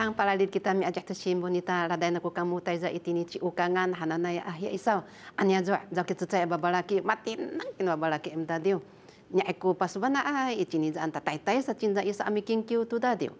hang palalit kita mi ajak tsim bonita radaina ku kamu taiza itini ci ukangan ah ya isau anya jo jaki tsa babalaki mati nang kin babalaki emta dio nya eku pasubana ai itini za anta tai tai sa cinza isa ami king kiu tu da dio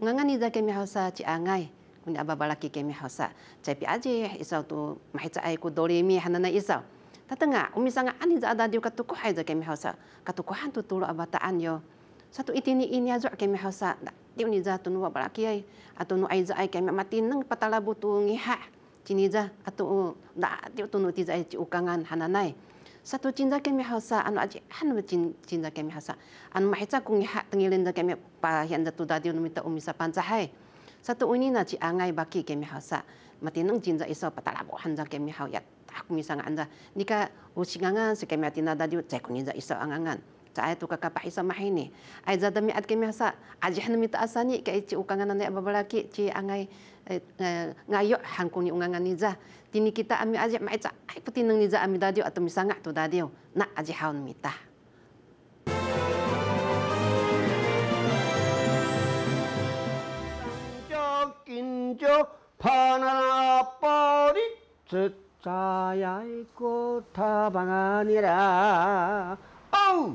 ngangan ni zake mi hausa ci angai kun babalaki ke mi hausa cai pi aji isau tu mahitsa ai ku dole mi hananai isau tatanga umisanga ani za ada dio katuku hai zake mi hausa katuku hantu tulu abataan yo satu itini inya jo ke mi hausa tiu ni za tunu wabala kiai atau ah, nu ai za ai mati neng patala butu ngiha cini za atau ah, da oh, tiu tunu ti za ai ukangan hananai satu cinta kami hasa anu aji hanu cin cinta kami hasa anu mahitsa ku ngiha tengilin za kami pa hian za tu da tiu numita umisa pancahai satu ini na angai baki kami hasa mati neng cinta iso patala bu hanza kami hau ya aku misang anza nika usingangan oh, sekemati nada diu cekuni za isau angangan cai tu kakak pakai sama ini. Aja dah miat kami asa, aja hendak minta asa ni kai cik ukangan nanti apa lagi cik angai eh, eh, ngayo hangkung ni ukangan ni zah. Tini kita ami aja mai cak, ai putih neng ni zah ami dadiu atau misangak tu dadiu, nak aja hawan minta. Kinjo panalapori cecayai kota bangani ra. Oh!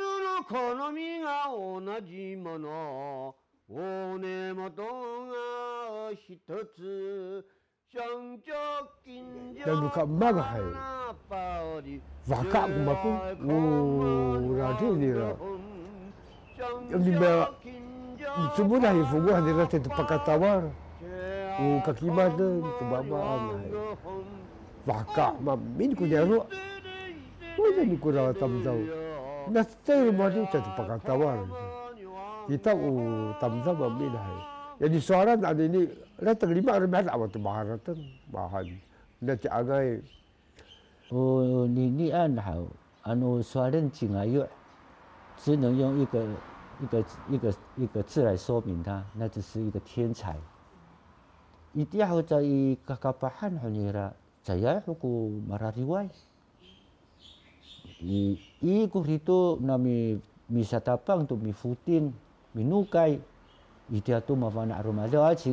の好みが同じものお根元が一つ dan buka bag hai vaka kumaku urati dira yamdiba itsubuna hai fugu hadira te pakatawar u kakimata tubaba hai vaka ma min ku jaru Udah ni kurang tahu tahu. 那这容易叫做怕忘掉。我们乌坦桑姆米拉，那这声音啊，这尼，那听明白，那阿妈是巴哈人，巴哈米，那叫阿来。哦，尼尼阿那，阿诺，声音真高呀！只能用一个一个一个一个字来说明他，那就是一个天才。一定要在嘎嘎巴喊和尼拉，在雅库马拉里外。i i kurito na misa tapang tu mi futing mi nukai itu tu mafana aromada aci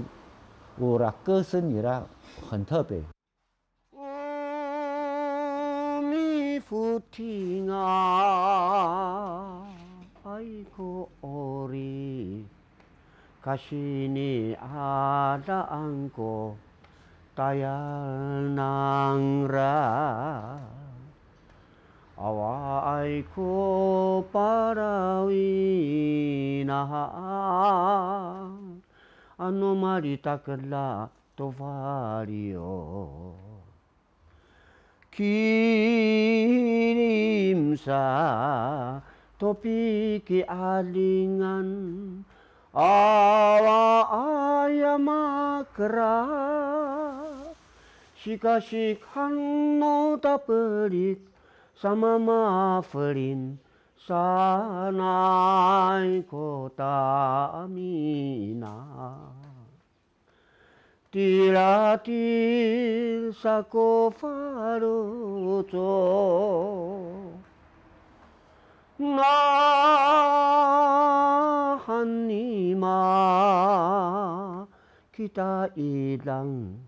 ora kesen ira hente a w a a i k o parawina ano maritakla a tovario kirimsa topiki alingan awa ayama kera Shikashi kan しかし、反応たっぷり samama aferin sanai kota mina tiratir sako faruto na hanima kita idang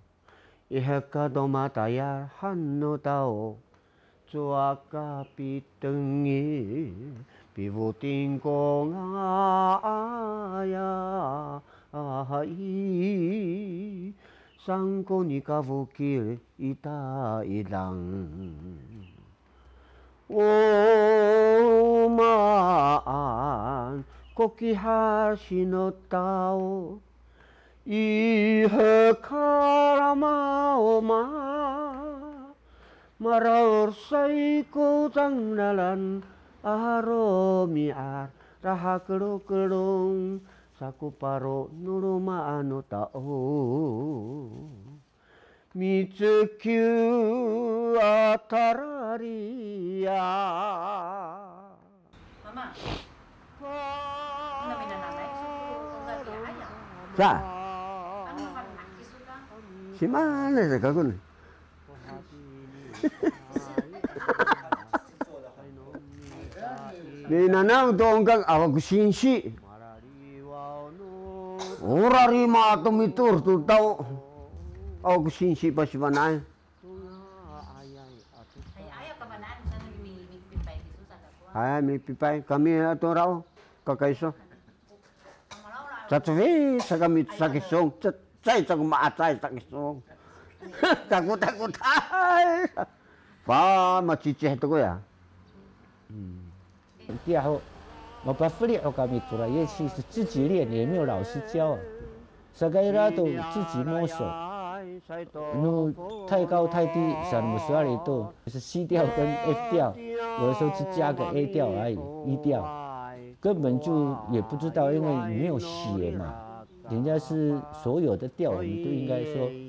イヘカドマタヤハンノタオ Cuakapitungi pivoting ko nga aya ahai sangko ni kavukir ita idang o maan kokihashi no tao いへからまおま Maraur marawr tang tangnalan aro miar raha kero kerong saku paro nuru maano tao mitsukyu atararia mama namina nanai suku ayam sa ano kan nakisuka simana sa kagun ねななうとんかあわくしんし。おらりまとみとるとたお。あわくしんしばしばない。Ay, may pipay. Kami ato raw, kakaiso. Sa tuwi, sa kami, sa kisong. Sa, sa, sa, sa, sa, sa, sa, sa, sa, sa, sa, sa, sa, sa, sa, sa, sa, sa, 打鼓打鼓打，哇！嘛，自己会打个呀？嗯，第二，我把是练阿卡你哆了，乐器，是自己练，也没有老师教啊。什个伊拉都自己摸索，努太高太低，什么十二里都是 C 调跟 F 调，有的时候只加个 A 调而已，E 调，根本就也不知道，因为没有学嘛。人家是所有的调，我们都应该说。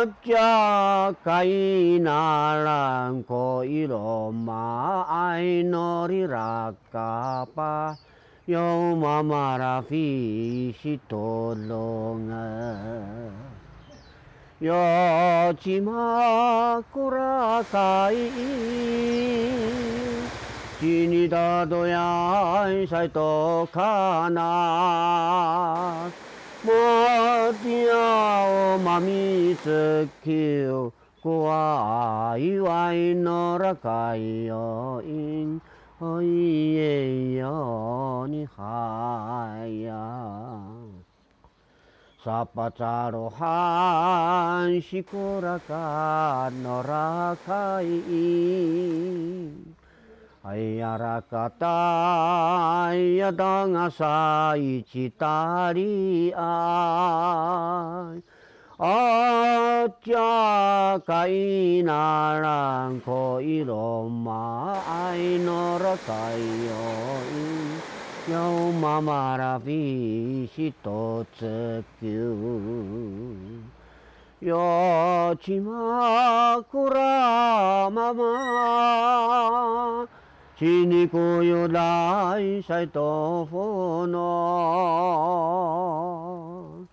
어쩌 가이나란 고이로 마이노리라 까바 요마마라 피시토롱아 요지마 꾸라사이 지니다도야 인사이토 카나 我听我妈妈说，苦啊！依哇诺拉卡依哦，耶哟尼嗨呀！沙巴扎罗汉西苦拉卡诺拉卡依。ラらかたやダガサいチタリアイアチャカイナランコイロマアイノラらイヨイヨウママラビシトツキュウよちまくらまま地に来由来世と不能。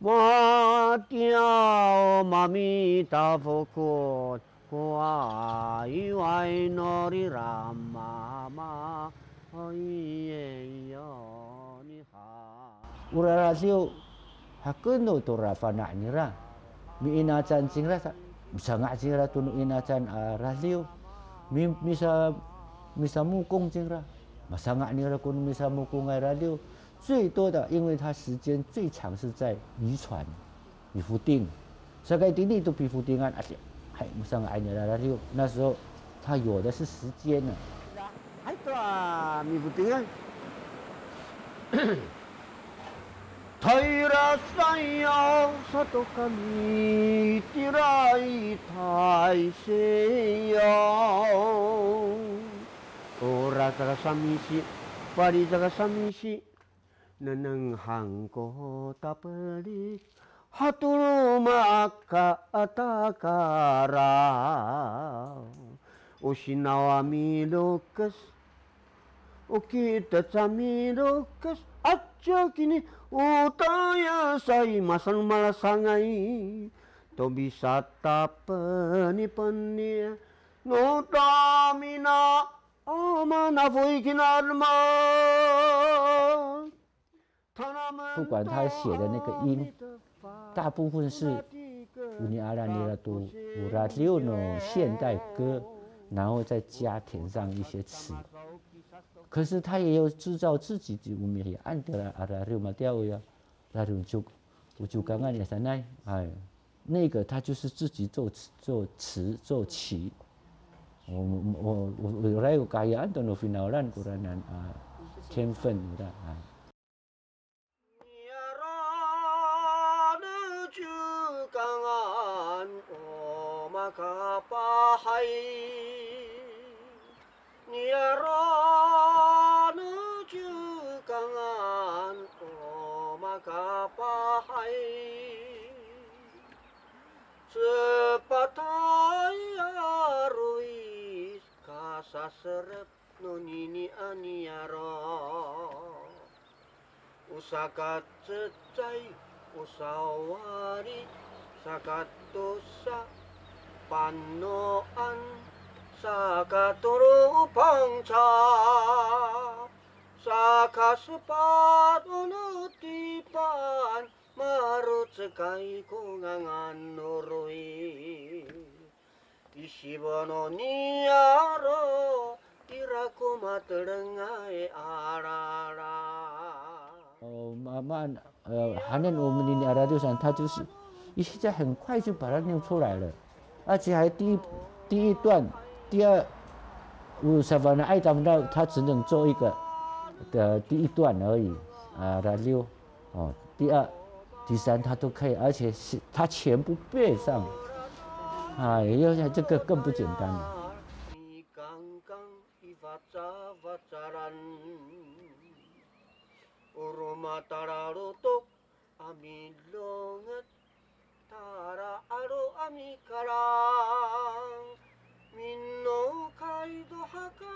我叫妈咪大佛哭，我以为哪里拉妈妈，哎呀哟，你好。我那时候还跟着多拉发那尼拉，米伊那赞金拉，不是阿金拉，都米伊那赞阿拉西欧，米米是。没三木共进啦，没三癌，你说的共没三木共癌啦，就最多的，因为它时间最长是在遗传、皮肤病，这个弟弟都皮肤病啊，而且还没上你呢，他就那时候他有的是时间呢。还多啊，皮肤病啊！Ora taga samisi, pari taga samisi, nanang hangko tapeli, haturu maaka atakara. Ushinawa mi lokas, ukita tsami lokas, acha kini utaya sai masang malasangai. Tobi sata pani pania, no tamina 不管他写的那个音，大部分是乌尼阿拉尼拉多、乌拉六诺现代歌，然后再加填上一些词。可是他也有制造自己的乌米，按掉了阿拉六马调呀，那种就我就刚刚也在那哎，那个他就是自己做词、做词、做曲。我我我我来有加盐，等到分到咱果然难啊，天分有的啊。Maka pahai Nyerah おさかつっさいおさわりさかとさパンのあんさかとろパンチャさかすパドのティパンまるつかいこががのろい石ぼのにあろいらこまとるがえあら慢慢，呃，还能我们的阿拉就三，他就是，你现在很快就把它弄出来了，而且还第一第一段，第二，五十分的爱他们到，他只能做一个的，第一段而已，啊，他溜，哦，第二、第三他都可以，而且是它全部背上，啊，也就是这个更不简单了。Uruma tararo to ami longa tara aro ami kara minno kaido haka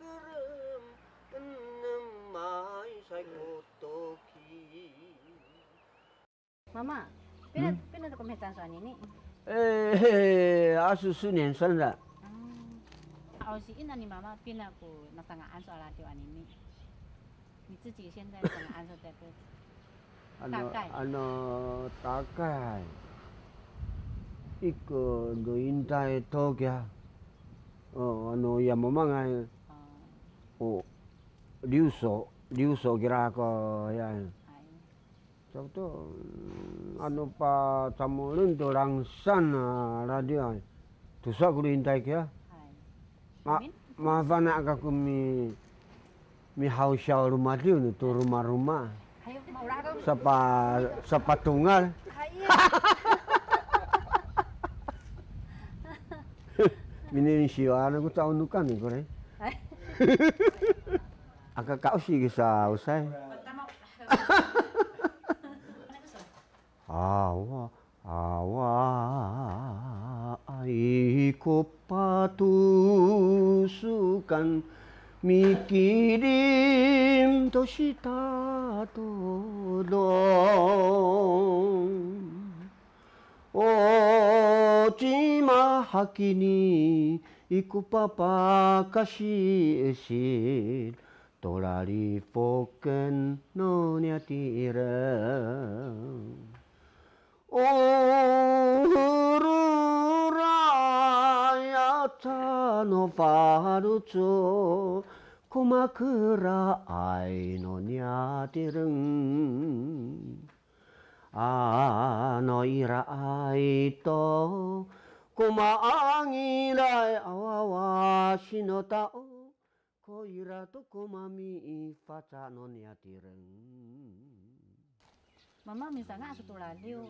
kurum mai saikotoki Mama, pina hmm? pina to soal ini? Eh, asu sunen soalnya. Ah, hmm. ausi mama pina ku nasangaan soal latihan ini. 你自己现在怎么安排的？大概あの大概一個の引退東京あの山間がお流蘇流蘇ギラコやん。ちょっとあのパタモルンとランサンラディアン。Tu sa kuli intai kia. Ma ma vana ka kumi mihausyal rumah diun itu rumah-rumah sapa sepatungan ini siwa aku tahu nukan nih kore aka kau sih bisa usai awa awa aiku patusukan 미끼림 도시다도로 오지마 하키니 이쿠파파 카시에실 도라리 포켄 노냐티레 오흐루라야 차노 파루초 kuma kura ai no nya ti rung a no ira ai to kuma angi lai awa shino ta o ko ira to kuma mi fa cha no nya ti rung 妈妈明早俺是多了六，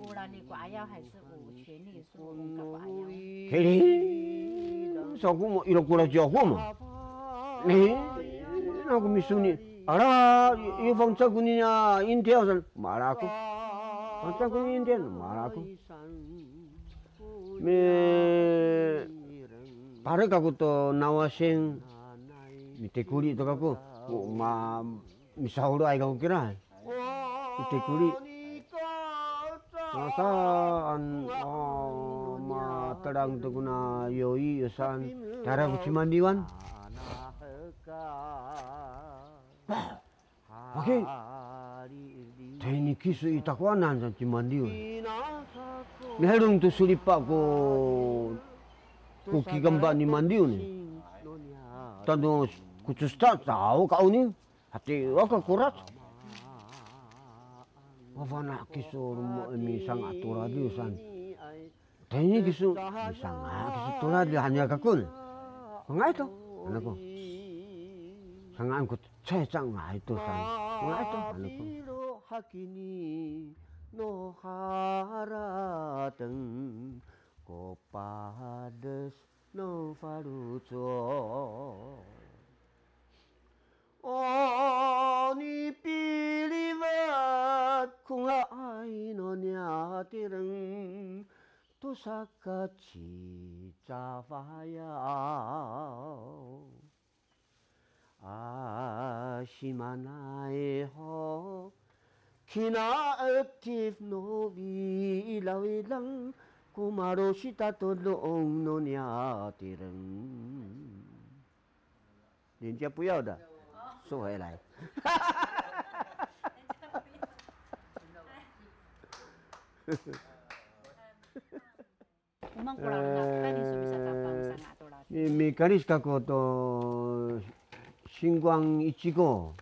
五了那瓜药还是五全的，是五个瓜药。嘿，上古么一路过来交货嘛。 네, 나고 미순이 알아 이 방차군이냐 인디아선 말하고 방차군 인디아는 말하고 매 바로 가고 또 나와생 밑에 구리 들어가고 마 미사오로 아이가 웃기라 밑에 구리 나사 안어 terang teguna yoi yosan darah kuciman diwan Aki, taini kisu itakuwa nanza chimandiwe. Miherung tu suripa ko gambar ni mandiwe ni. Tando kutusta tao kau ni, hati waka kurat. Wafana kisu rumo ini sang atura diusan. Taini kisu, misang kisu tura di hanya kakul. Mengai to, anakku. 상한구 그 최장 아이도 산 아이도 하는 로 하기니 노하라 등 꽃바드 노파루조 오니 삐리와 궁아이노냐 띠릉 도사같이 자바야 아시마나에허키나악티브노비라위랑고마로시다토롱노냐티릉人家不要的，收回来。Memang kurang nak, tadi sudah bisa tampang sana atau lagi. Mekanis kakoto 신광이치고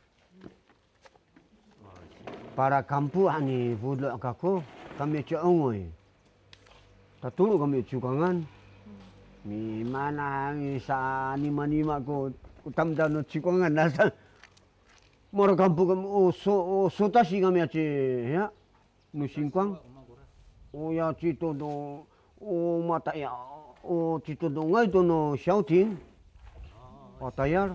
para kampu ani budlo kaku kami ceongoi tatulu kami cukangan mi mana sa ni manima ko utam dano cukangan nasa moro kampu kami o so o so tasi kami ace ya nu singkwang o ya cito do o mata ya o cito do ngai to no shouting o tayar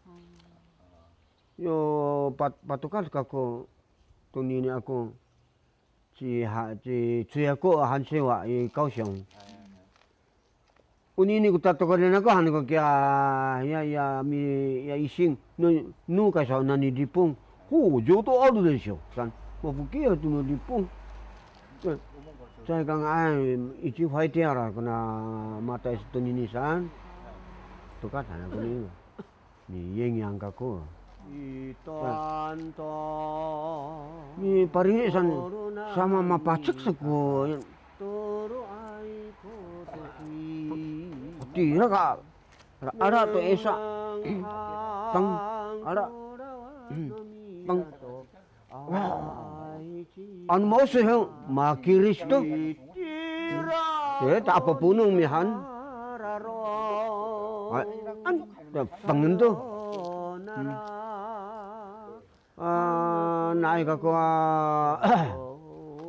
yo pat patukan kako tuni ni ako ci ha ci cui ako han sewa i kaohsiung uni ni kuta toko ni aku han ko kia ya ya mi ya ising nu nu ka sao nani dipung hu jo to alu desho kan mo fuki ya tu no dipung saya kang ai ichi fai tiara kena mata itu ni san tukat hana kuni ni yeng yang kaku Ito anto. Ni pari san sama mapacek sego. Turu hmm, ai Putih na ka. Ara to esa. Tang ara. Tang. An mau seheng makiris to. Eh tak apa punung mihan. An pengen ya, tuh. Ah, naik aku uh,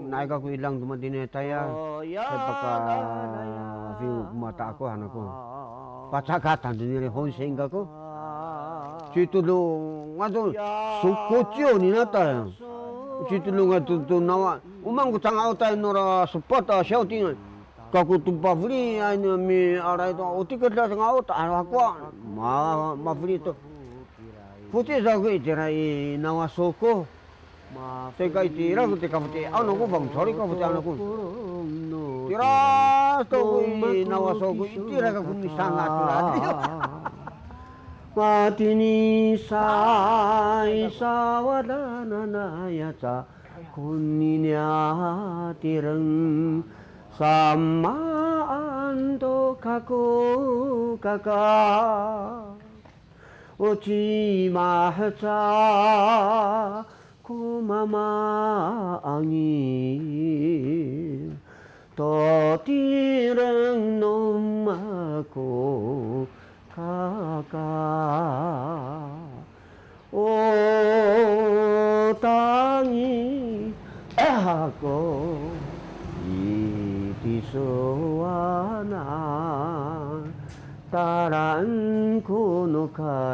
naik ako ilang dumadine taya ya. oh, sa pagka ah, ya, view ya. mata ako ano ko patakatan din ni honseng ako chitulo ngadu to sukochyo ni nata situ lu ngadu to nawa umang ko auta tayo nora supota shouting kaku tumpa free, ani mi arai itu otikat oh, la tanga ota ano ako ma ma fri to putih zagu iti nawa soko. Teka iti ra te ka ano ko bang sorry ka puti ano ko. Tira to nawa soko iti ra ka kumi sanga turati. Patini sai sawadana sama anto kaku kakak. 落ちました小まま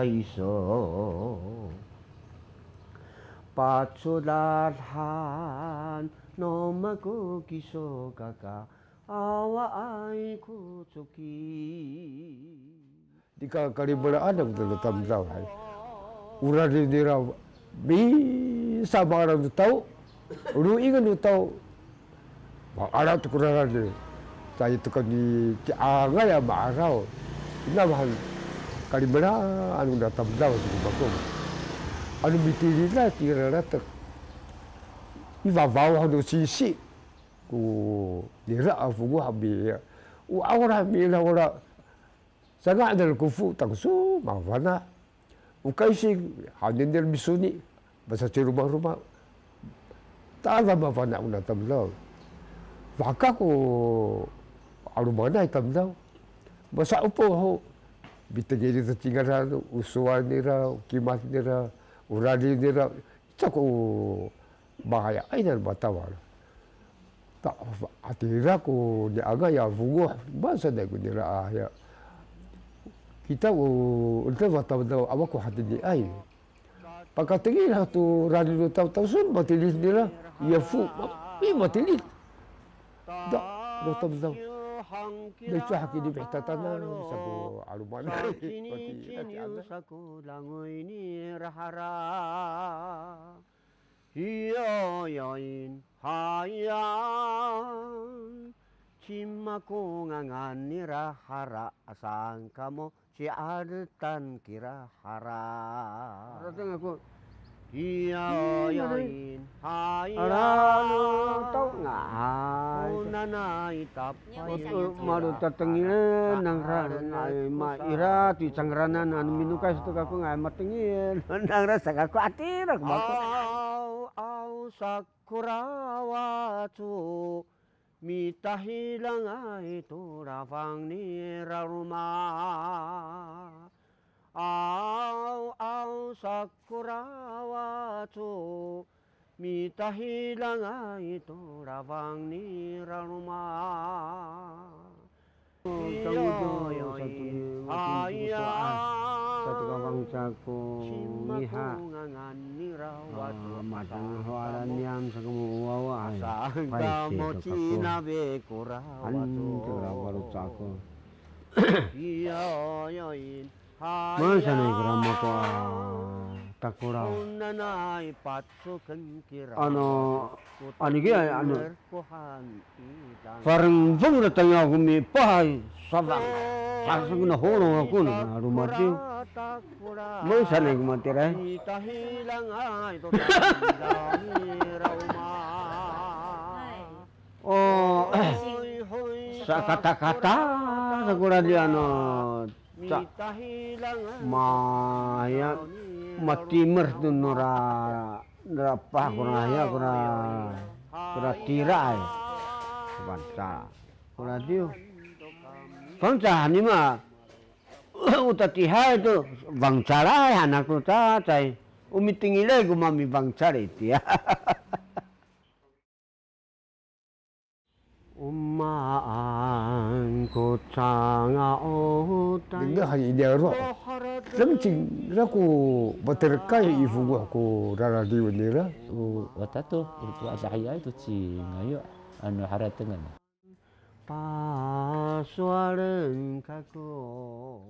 iso Patsodarhan no mago kiso kaka awa ai ko tsuki Dika kali bala ada betul tam tau hai Ura di dira Bang sabara du tau Ru ingan du tau Ba ara tukurara di Tai tukani ti anga ya ba arau Ina kalibra anu datam daw di bakom anu bitiri la tira la tak iwa vaw hanu sisi ku dira afu gu habi ya u awra mi la wala sana adal kufu tangsu mavana u kaisi hanin der bisuni basa ci rumah-rumah ta'ala mavana una tam daw vaka ku alu mana tam daw basa upo ho bita geri ta tinga rano usua nira kimat nira urali nira itako bahaya aina ba tawara ta atira ko ni aga ya vugo basa de gudira ahya kita u ulta ba tawa da awa ko hati di ai pakatigi ra tu rali ro tawa tawa sun nira ya fu mi batilis da ro tawa Dechah ki di sabu aluman. Cini cini usaku ini rahara. Hiyo hayan. rahara asang kamu kira hara. Iya hayalo tau ngai nanai tapay maru tatengil nang ran ai ma ira tu cangranan minukai minuka kaku ngai matengil nang rasa kaku atir aku au au sakurawatu mitahilang ai tu ravang ni raruma au au sakurawato mitahilanga ito rawang ni raruma iya, iya, iya, satu kawang cako niha matang hawaran yam sakamu wawa asa mochi na be kura wato an cako iya yoin Masa na ikrama ko ah, takura. Ano, ano kaya, ano? Farang vong na tanya ako may pahay, sabang. Sasang na horong ako na narumati. Masa na ikumati rin. Oh, sa kata-kata, sa kura di ano, ta mati matimer tu nora nora pah kuna ya kuna kuna tirai ya. bangsa kuna tiu bangsa ni ma eh, utatihai tu bangsa lah anak tu ta umi umitingi lagi mami bangsa itu ya ko tanga o tai ngā hangi i nea roa ramiti rā ko batera kai i fungua ko rara riwa nei rā o watato o asahi ai to ti ngā iwa anu haratanga na Pāsua rinka kō